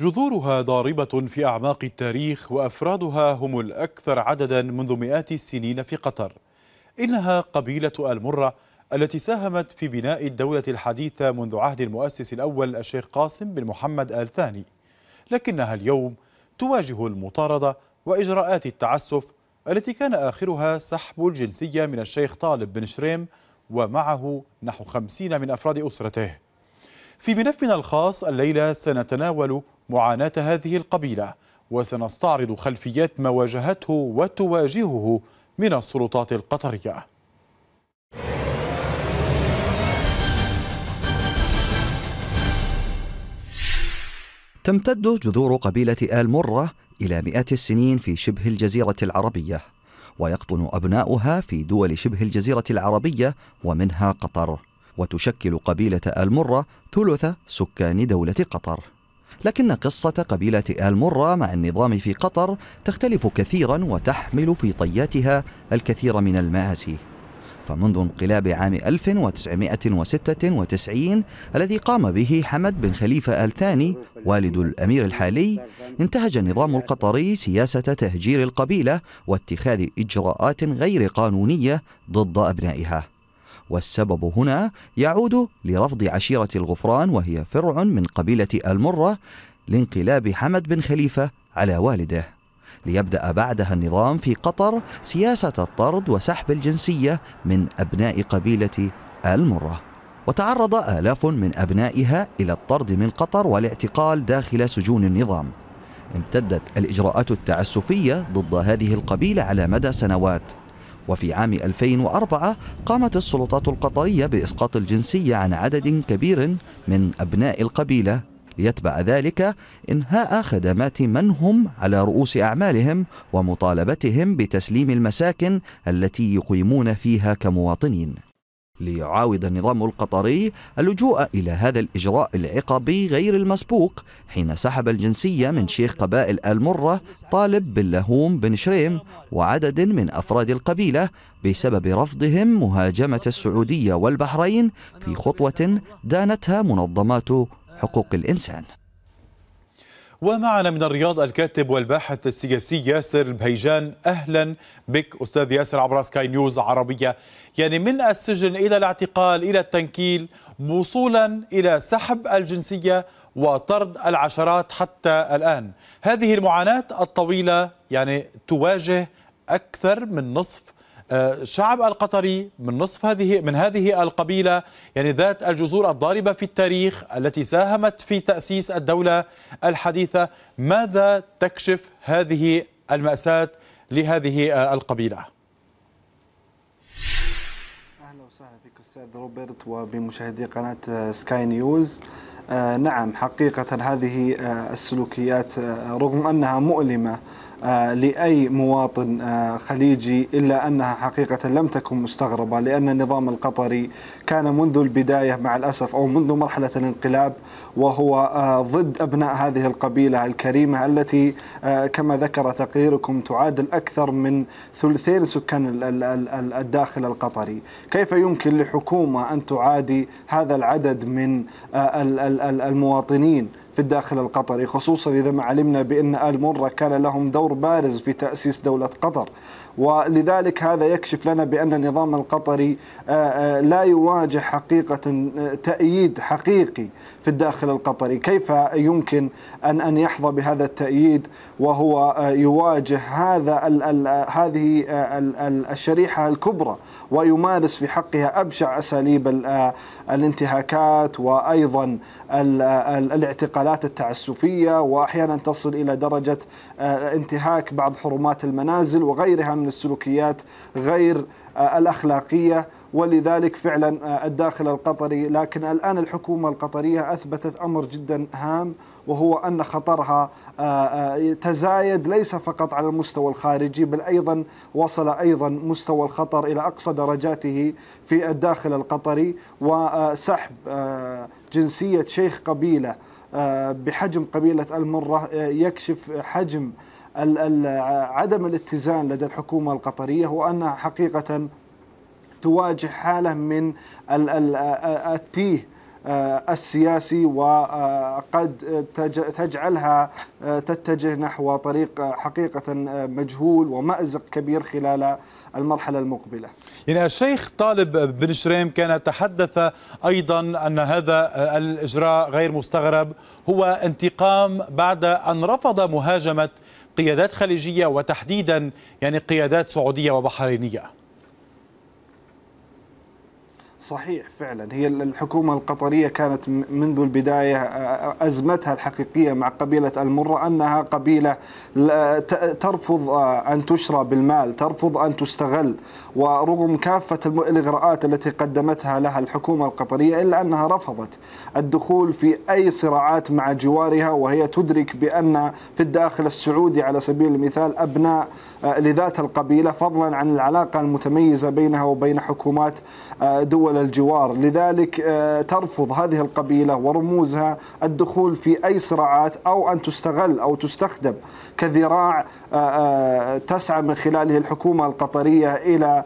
جذورها ضاربة في أعماق التاريخ وأفرادها هم الأكثر عددا منذ مئات السنين في قطر إنها قبيلة المرة التي ساهمت في بناء الدولة الحديثة منذ عهد المؤسس الأول الشيخ قاسم بن محمد آل ثاني لكنها اليوم تواجه المطاردة وإجراءات التعسف التي كان آخرها سحب الجنسية من الشيخ طالب بن شريم ومعه نحو خمسين من أفراد أسرته في ملفنا الخاص الليلة سنتناول معاناة هذه القبيلة وسنستعرض خلفيات ما واجهته وتواجهه من السلطات القطرية تمتد جذور قبيلة آل مرة إلى مئات السنين في شبه الجزيرة العربية ويقطن أبناؤها في دول شبه الجزيرة العربية ومنها قطر وتشكل قبيلة آل مرة ثلث سكان دولة قطر لكن قصة قبيلة آل مرة مع النظام في قطر تختلف كثيرا وتحمل في طياتها الكثير من المآسي فمنذ انقلاب عام 1996 الذي قام به حمد بن خليفة آل ثاني والد الأمير الحالي انتهج النظام القطري سياسة تهجير القبيلة واتخاذ إجراءات غير قانونية ضد أبنائها والسبب هنا يعود لرفض عشيرة الغفران وهي فرع من قبيلة المرة لانقلاب حمد بن خليفة على والده ليبدأ بعدها النظام في قطر سياسة الطرد وسحب الجنسية من أبناء قبيلة المرة وتعرض آلاف من أبنائها إلى الطرد من قطر والاعتقال داخل سجون النظام امتدت الإجراءات التعسفية ضد هذه القبيلة على مدى سنوات وفي عام 2004 قامت السلطات القطرية بإسقاط الجنسية عن عدد كبير من أبناء القبيلة ليتبع ذلك إنهاء خدمات من هم على رؤوس أعمالهم ومطالبتهم بتسليم المساكن التي يقيمون فيها كمواطنين ليعاود النظام القطري اللجوء إلى هذا الإجراء العقابي غير المسبوق حين سحب الجنسية من شيخ قبائل المرة طالب بن لهوم بن شريم وعدد من أفراد القبيلة بسبب رفضهم مهاجمة السعودية والبحرين في خطوة دانتها منظمات حقوق الإنسان ومعنا من الرياض الكاتب والباحث السياسي ياسر البهيجان أهلا بك أستاذ ياسر عبر سكاي نيوز عربية يعني من السجن إلى الاعتقال إلى التنكيل وصولا إلى سحب الجنسية وطرد العشرات حتى الآن هذه المعاناة الطويلة يعني تواجه أكثر من نصف الشعب القطري من نصف هذه من هذه القبيله يعني ذات الجذور الضاربه في التاريخ التي ساهمت في تاسيس الدوله الحديثه ماذا تكشف هذه الماساه لهذه آه، القبيله اهلا وسهلا فيك استاذ روبرت وبمشاهدي قناه آه، سكاي نيوز آه، نعم حقيقة هذه آه، السلوكيات آه، رغم أنها مؤلمة لأي مواطن خليجي إلا أنها حقيقة لم تكن مستغربة لأن النظام القطري كان منذ البداية مع الأسف أو منذ مرحلة الانقلاب وهو ضد أبناء هذه القبيلة الكريمة التي كما ذكر تقريركم تعادل أكثر من ثلثين سكان الداخل القطري كيف يمكن لحكومة أن تعادي هذا العدد من المواطنين في الداخل القطري خصوصا إذا ما علمنا بأن آل مرة كان لهم دور بارز في تأسيس دولة قطر ولذلك هذا يكشف لنا بأن النظام القطري آه، آه، لا يواجه حقيقة آه، تأييد حقيقي في الداخل القطري كيف يمكن أن أن يحظى بهذا التأييد وهو يواجه هذا الـ الـ هذه الشريحة الكبرى ويمارس في حقها أبشع أساليب الانتهاكات وأيضا الاعتقالات التعسفية وأحيانا تصل إلى درجة انتهاك بعض حرمات المنازل وغيرها من السلوكيات غير آه، الأخلاقية ولذلك فعلا آه، الداخل القطري لكن الآن الحكومة القطرية أثبتت أمر جدا هام وهو أن خطرها آه، تزايد ليس فقط على المستوى الخارجي بل أيضا وصل أيضا مستوى الخطر إلى أقصى درجاته في الداخل القطري وسحب جنسية شيخ قبيلة بحجم قبيلة المرة يكشف حجم عدم الاتزان لدى الحكومة القطرية هو حقيقة تواجه حالة من التيه آه، السياسي وقد تجعلها آه، تتجه نحو طريق آه، حقيقة مجهول ومأزق كبير خلال المرحلة المقبلة يعني الشيخ طالب بن شريم كان تحدث أيضا أن هذا الإجراء غير مستغرب هو انتقام بعد أن رفض مهاجمة قيادات خليجية وتحديدا يعني قيادات سعودية وبحرينية صحيح فعلا هي الحكومة القطرية كانت منذ البداية أزمتها الحقيقية مع قبيلة المرة أنها قبيلة ترفض آه، أن تشرى بالمال ترفض أن تستغل ورغم كافة الإغراءات التي قدمتها لها الحكومة القطرية إلا أنها رفضت الدخول في أي صراعات مع جوارها وهي تدرك بأن في الداخل السعودي على سبيل المثال أبناء آه، لذات القبيلة فضلا عن العلاقة المتميزة بينها وبين حكومات آه، دول الجوار لذلك آه، ترفض هذه القبيلة ورموزها الدخول في أي صراعات أو أن تستغل أو تستخدم كذراع تسعى من خلاله الحكومة القطرية إلى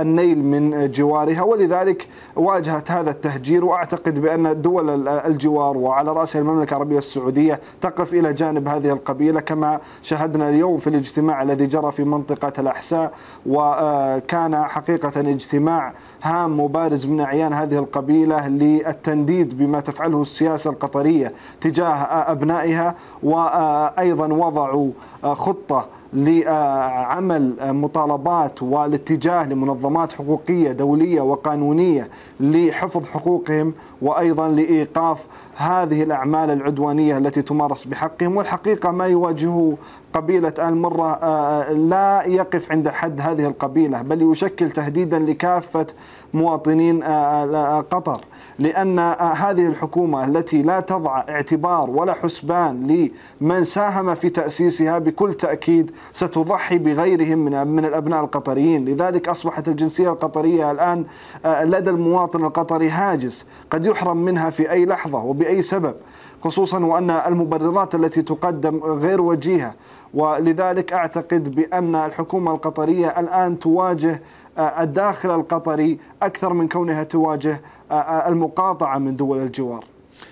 النيل من جوارها ولذلك واجهت هذا التهجير وأعتقد بأن دول الجوار وعلى رأسها المملكة العربية السعودية تقف إلى جانب هذه القبيلة كما شاهدنا اليوم في الاجتماع الذي جرى في منطقة الأحساء وكان حقيقة اجتماع هام وبارز من أعيان هذه القبيلة للتنديد بما تفعله السياسة القطرية تجاه أبنائها وأيضا وضعوا خطة لعمل مطالبات والاتجاه لمنظمات حقوقية دولية وقانونية لحفظ حقوقهم وأيضا لإيقاف هذه الأعمال العدوانية التي تمارس بحقهم والحقيقة ما يواجهه قبيلة آل مرة آه، آه، لا يقف عند حد هذه القبيلة بل يشكل تهديدا لكافة مواطنين آه، قطر لأن هذه الحكومة التي لا تضع اعتبار ولا حسبان لمن ساهم في تأسيسها بكل تأكيد ستضحي بغيرهم من من الأبناء القطريين لذلك أصبحت الجنسية القطرية الآن لدى المواطن القطري هاجس قد يحرم منها في أي لحظة وبأي سبب خصوصا وأن المبررات التي تقدم غير وجيهة ولذلك أعتقد بأن الحكومة القطرية الآن تواجه آه، الداخل القطري أكثر من كونها تواجه آه، آه، المقاطعة من دول الجوار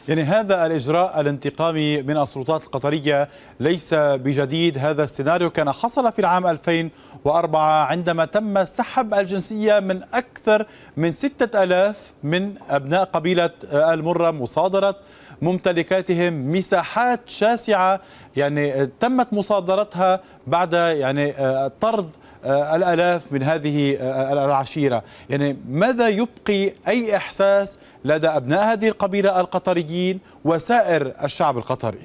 يعني هذا الإجراء الانتقامي من السلطات القطرية ليس بجديد هذا السيناريو كان حصل في العام 2004 عندما تم سحب الجنسية من أكثر من 6000 من أبناء قبيلة المرة مصادرة ممتلكاتهم مساحات شاسعة يعني آه، تمت مصادرتها بعد يعني آه، طرد آه، الآلاف من هذه العشيرة يعني ماذا يبقي أي إحساس لدى أبناء هذه القبيلة القطريين وسائر الشعب القطري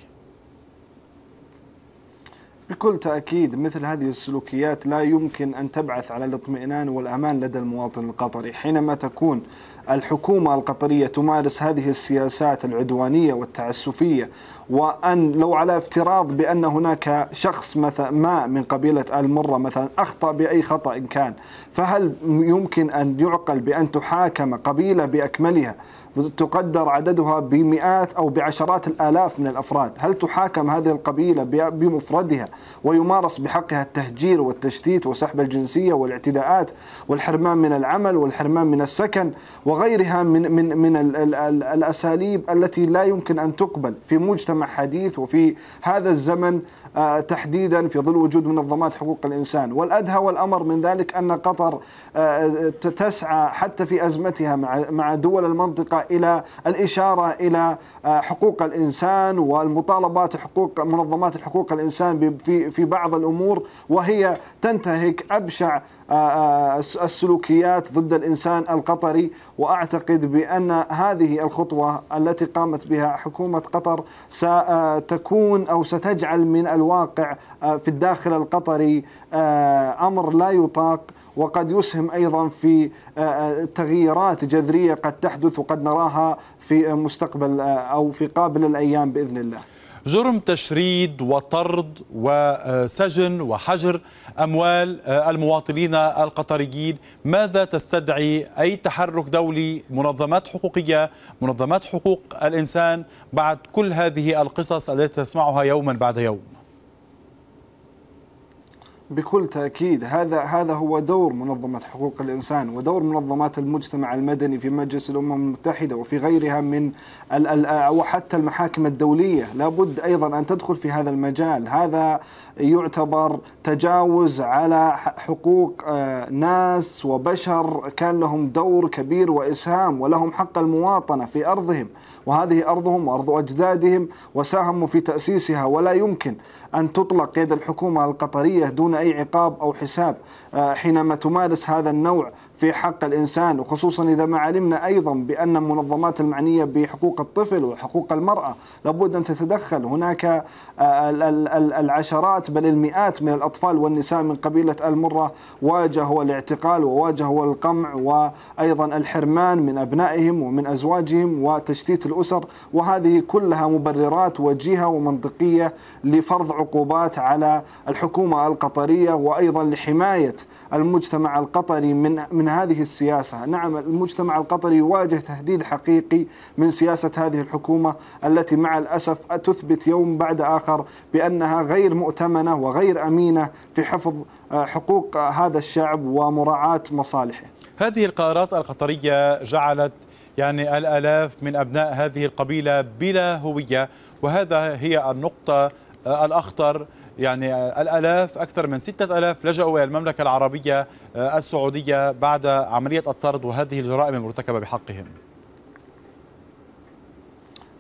بكل تأكيد مثل هذه السلوكيات لا يمكن أن تبعث على الاطمئنان والأمان لدى المواطن القطري حينما تكون الحكومة القطرية تمارس هذه السياسات العدوانية والتعسفية وأن لو على افتراض بأن هناك شخص مثلا ما من قبيلة آل مرة مثلا أخطأ بأي خطأ إن كان فهل يمكن أن يعقل بأن تحاكم قبيلة بأكملها تقدر عددها بمئات أو بعشرات الآلاف من الأفراد هل تحاكم هذه القبيلة بمفردها ويمارس بحقها التهجير والتشتيت وسحب الجنسية والاعتداءات والحرمان من العمل والحرمان من السكن وغيرها من, من, من الأساليب التي لا يمكن أن تقبل في مجتمع حديث وفي هذا الزمن آه، تحديدا في ظل وجود منظمات حقوق الإنسان والأدهى والأمر من ذلك أن قطر آه، آه، تسعى حتى في أزمتها مع دول المنطقة إلى الإشارة إلى آه، حقوق الإنسان والمطالبات حقوق منظمات حقوق الإنسان في في بعض الأمور وهي تنتهك أبشع آه، آه، السلوكيات ضد الإنسان القطري وأعتقد بأن هذه الخطوة التي قامت بها حكومة قطر ستكون أو ستجعل من الواقع في الداخل القطري أمر لا يطاق وقد يسهم أيضا في آه، آه، تغييرات جذرية قد تحدث وقد نراها في مستقبل آه، أو في قابل الأيام بإذن الله جرم تشريد وطرد وسجن وحجر اموال المواطنين القطريين ماذا تستدعي اي تحرك دولي منظمات حقوقيه منظمات حقوق الانسان بعد كل هذه القصص التي تسمعها يوما بعد يوم بكل تأكيد هذا هذا هو دور منظمة حقوق الإنسان ودور منظمات المجتمع المدني في مجلس الأمم المتحدة وفي غيرها من وحتى المحاكم الدولية لابد أيضا أن تدخل في هذا المجال هذا يعتبر تجاوز على حقوق آه، ناس وبشر كان لهم دور كبير وإسهام ولهم حق المواطنة في أرضهم وهذه أرضهم وأرض أجدادهم وساهموا في تأسيسها ولا يمكن أن تطلق يد الحكومة القطرية دون أي عقاب أو حساب آه، حينما تمارس هذا النوع في حق الإنسان وخصوصا إذا ما علمنا أيضا بأن المنظمات المعنية بحقوق الطفل وحقوق المرأة لابد أن تتدخل هناك آه، العشرات بل المئات من الأطفال والنساء من قبيلة المرة واجهوا الاعتقال وواجهوا القمع وأيضا الحرمان من أبنائهم ومن أزواجهم وتشتيت الأسر الأسر وهذه كلها مبررات وجيهة ومنطقية لفرض عقوبات على الحكومة القطرية وأيضا لحماية المجتمع القطري من من هذه السياسة نعم المجتمع القطري يواجه تهديد حقيقي من سياسة هذه الحكومة التي مع الأسف تثبت يوم بعد آخر بأنها غير مؤتمنة وغير أمينة في حفظ آه، حقوق هذا الشعب ومراعاة مصالحه هذه القرارات القطرية جعلت يعني الآلاف من أبناء هذه القبيلة بلا هوية وهذا هي النقطة آه، الأخطر يعني الألاف أكثر من ستة ألاف لجأوا إلى المملكة العربية آه، السعودية بعد عملية الطرد وهذه الجرائم المرتكبة بحقهم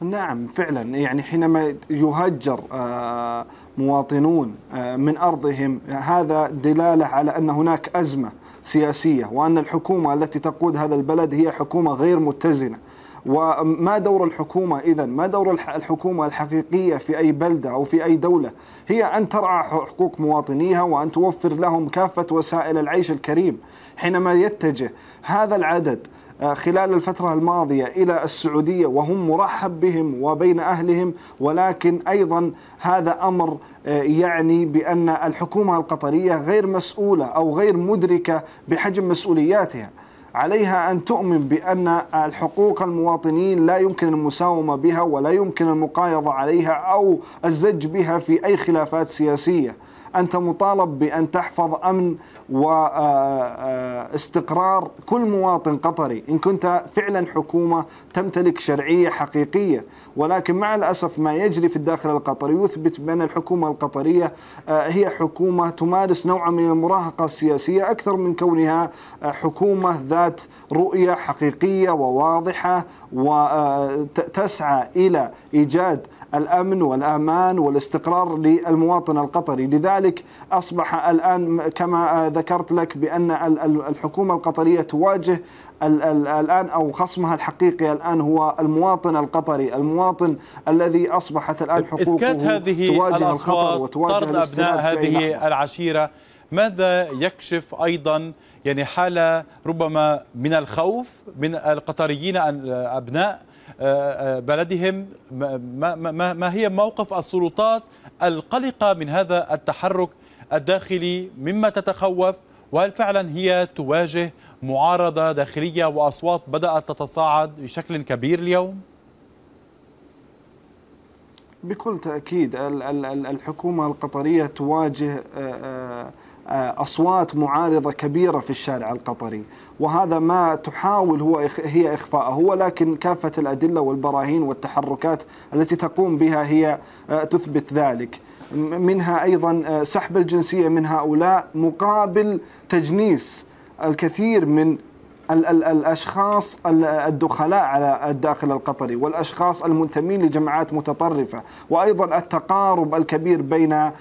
نعم فعلا يعني حينما يهجر آه، مواطنون آه، من ارضهم هذا دلاله على ان هناك ازمه سياسيه وان الحكومه التي تقود هذا البلد هي حكومه غير متزنه وما دور الحكومة إذا ما دور الحكومة الحقيقية في أي بلدة أو في أي دولة هي أن ترعى حقوق مواطنيها وأن توفر لهم كافة وسائل العيش الكريم حينما يتجه هذا العدد آه، خلال الفترة الماضية إلى السعودية وهم مرحب بهم وبين أهلهم ولكن أيضا هذا أمر آه، يعني بأن الحكومة القطرية غير مسؤولة أو غير مدركة بحجم مسؤولياتها عليها ان تؤمن بان الحقوق المواطنين لا يمكن المساومه بها ولا يمكن المقايضه عليها او الزج بها في اي خلافات سياسيه. أنت مطالب بأن تحفظ أمن واستقرار آه، آه، كل مواطن قطري إن كنت فعلا حكومة تمتلك شرعية حقيقية ولكن مع الأسف ما يجري في الداخل القطري يثبت بأن الحكومة القطرية آه، هي حكومة تمارس نوعا من المراهقة السياسية أكثر من كونها حكومة ذات رؤية حقيقية وواضحة وتسعى إلى إيجاد الأمن والأمان والاستقرار للمواطن القطري لذلك لذلك أصبح الآن كما آه، ذكرت لك بأن الحكومة القطرية تواجه الآن أو خصمها الحقيقي الآن هو المواطن القطري المواطن الذي أصبحت الآن حقوقه إسكات هذه تواجه الخطر وتواجه طرد أبناء هذه العشيرة ماذا يكشف أيضا يعني حالة ربما من الخوف من القطريين أبناء آه، آه، بلدهم ما, ما, هي موقف السلطات القلقة من هذا التحرك الداخلي مما تتخوف وهل فعلا هي تواجه معارضة داخلية وأصوات بدأت تتصاعد بشكل كبير اليوم؟ بكل تأكيد الحكومة القطرية تواجه آه، آه، أصوات معارضة كبيرة في الشارع القطري وهذا ما تحاول هو هي إخفاءه ولكن كافة الأدلة والبراهين والتحركات التي تقوم بها هي آه، تثبت ذلك منها أيضا آه، سحب الجنسية من هؤلاء مقابل تجنيس الكثير من ال ال الأشخاص الدخلاء على الداخل القطري والأشخاص المنتمين لجماعات متطرفة وأيضا التقارب الكبير بين آه،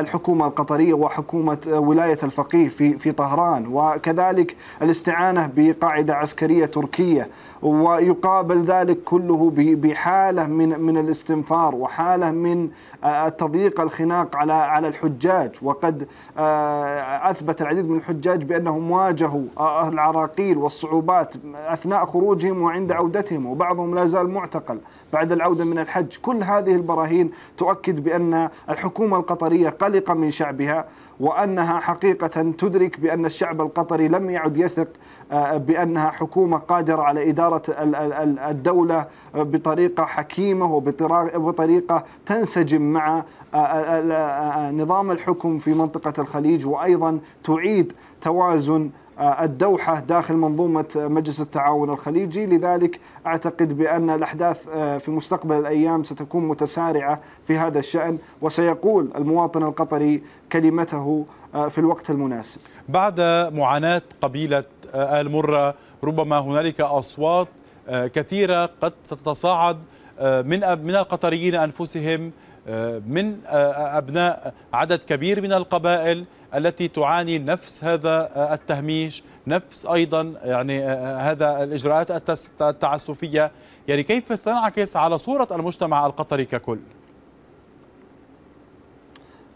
الحكومة القطرية وحكومة آه، ولاية الفقيه في في طهران وكذلك الاستعانة بقاعدة عسكرية تركية ويقابل ذلك كله بحالة من من الاستنفار وحالة من التضييق آه، الخناق على على الحجاج وقد أثبت العديد من الحجاج بأنهم واجهوا العراقيل والصعوبات أثناء خروجهم وعند عودتهم وبعضهم لا زال معتقل بعد العودة من الحج كل هذه البراهين تؤكد بأن الحكومة القطرية قلقة من شعبها وأنها حقيقة تدرك بأن الشعب القطري لم يعد يثق آه، بأنها حكومة قادرة على إدارة الدولة بطريقة حكيمة وبطريقة تنسجم مع آه، آه، نظام الحكم في منطقة الخليج وأيضا تعيد توازن آه، الدوحة داخل منظومة آه، مجلس التعاون الخليجي لذلك أعتقد بأن الأحداث آه، في مستقبل الأيام ستكون متسارعة في هذا الشأن وسيقول المواطن القطري كلمته في الوقت المناسب بعد معاناة قبيلة آل مرة ربما هنالك أصوات كثيرة قد ستتصاعد من من القطريين أنفسهم من أبناء عدد كبير من القبائل التي تعاني نفس هذا التهميش نفس ايضا يعني آه، آه، هذا الاجراءات التعسفيه يعني كيف سنعكس على صوره المجتمع القطري ككل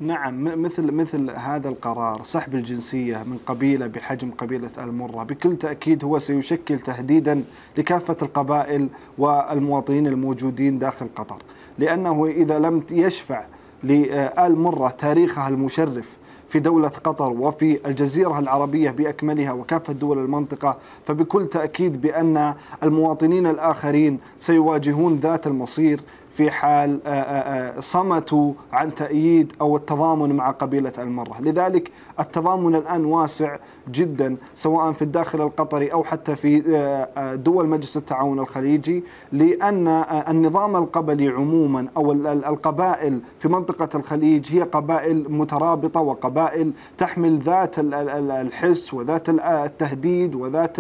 نعم مثل مثل هذا القرار سحب الجنسية من قبيلة بحجم قبيلة المرة بكل تأكيد هو سيشكل تهديدا لكافة القبائل والمواطنين الموجودين داخل قطر لأنه إذا لم يشفع لآل مرة تاريخها المشرف في دولة قطر وفي الجزيرة العربية بأكملها وكافة دول المنطقة فبكل تأكيد بأن المواطنين الآخرين سيواجهون ذات المصير في حال آه، آه، آه، صمتوا عن تأييد أو التضامن مع قبيلة المرة لذلك التضامن الآن واسع جدا سواء في الداخل القطري أو حتى في دول مجلس التعاون الخليجي لأن النظام القبلي عموما أو القبائل في منطقة الخليج هي قبائل مترابطة وقبائل تحمل ذات الحس وذات التهديد وذات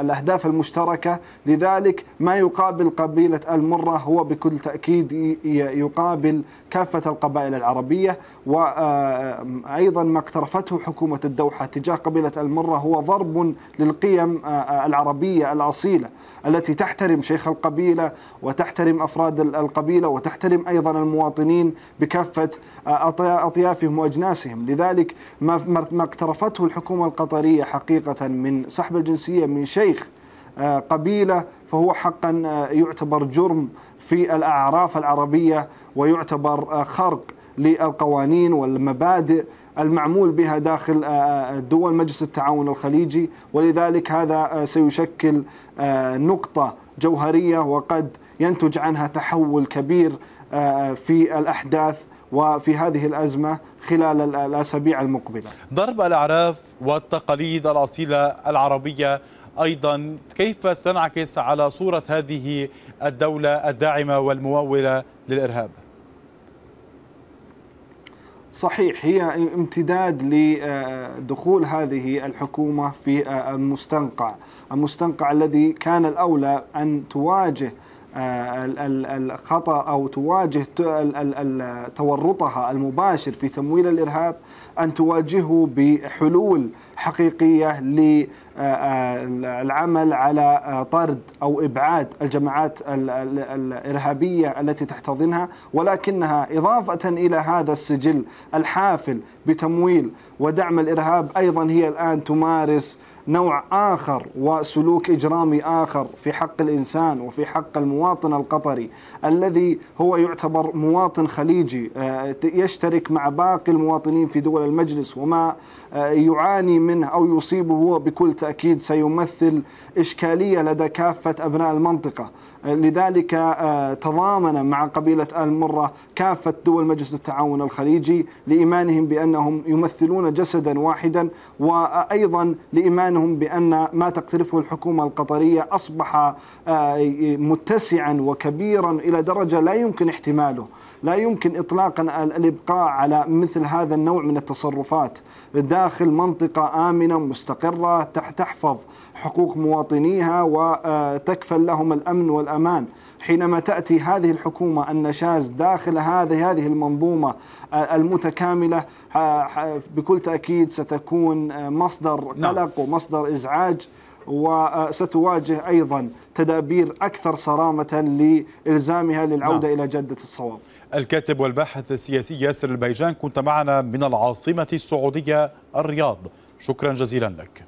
الأهداف المشتركة لذلك ما يقابل قبيلة المرة مرة هو بكل تأكيد يقابل كافة القبائل العربية وأيضا آه، ما اقترفته حكومة الدوحة تجاه قبيلة المرة هو ضرب للقيم آه، آه، العربية الأصيلة التي تحترم شيخ القبيلة وتحترم أفراد القبيلة وتحترم أيضا المواطنين بكافة أطيافهم وأجناسهم لذلك ما اقترفته الحكومة القطرية حقيقة من سحب الجنسية من شيخ آه، قبيلة فهو حقا آه، يعتبر جرم في الأعراف العربية ويعتبر آه، خرق للقوانين والمبادئ المعمول بها داخل دول مجلس التعاون الخليجي ولذلك هذا سيشكل نقطة جوهرية وقد ينتج عنها تحول كبير في الأحداث وفي هذه الأزمة خلال الأسابيع المقبلة ضرب الأعراف والتقاليد الأصيلة العربية أيضا كيف ستنعكس على صورة هذه الدولة الداعمة والممولة للإرهاب صحيح هي امتداد لدخول هذه الحكومة في المستنقع المستنقع الذي كان الأولى أن تواجه الخطأ أو تواجه تورطها المباشر في تمويل الإرهاب أن تواجهه بحلول حقيقية آه، آه، العمل على آه، طرد او ابعاد الجماعات الارهابيه التي تحتضنها ولكنها اضافه الى هذا السجل الحافل بتمويل ودعم الارهاب ايضا هي الان تمارس نوع اخر وسلوك اجرامي اخر في حق الانسان وفي حق المواطن القطري الذي هو يعتبر مواطن خليجي يشترك مع باقي المواطنين في دول المجلس وما يعاني منه او يصيبه هو بكل تأكيد بالتأكيد سيمثل إشكالية لدى كافة أبناء المنطقة آه، لذلك آه، تضامن مع قبيلة آل مرة كافة دول مجلس التعاون الخليجي لإيمانهم بأنهم يمثلون جسدا واحدا وأيضا لإيمانهم بأن ما تقترفه الحكومة القطرية أصبح آه، متسعا وكبيرا إلى درجة لا يمكن احتماله لا يمكن إطلاقا الإبقاء على مثل هذا النوع من التصرفات داخل منطقة آمنة مستقرة تحت تحفظ حقوق مواطنيها وتكفل لهم الأمن والأمان حينما تأتي هذه الحكومة النشاز داخل هذه هذه المنظومة المتكاملة بكل تأكيد ستكون مصدر نعم. قلق ومصدر إزعاج وستواجه أيضا تدابير أكثر صرامة لإلزامها للعودة نعم. إلى جدة الصواب الكاتب والباحث السياسي ياسر البيجان كنت معنا من العاصمة السعودية الرياض شكرا جزيلا لك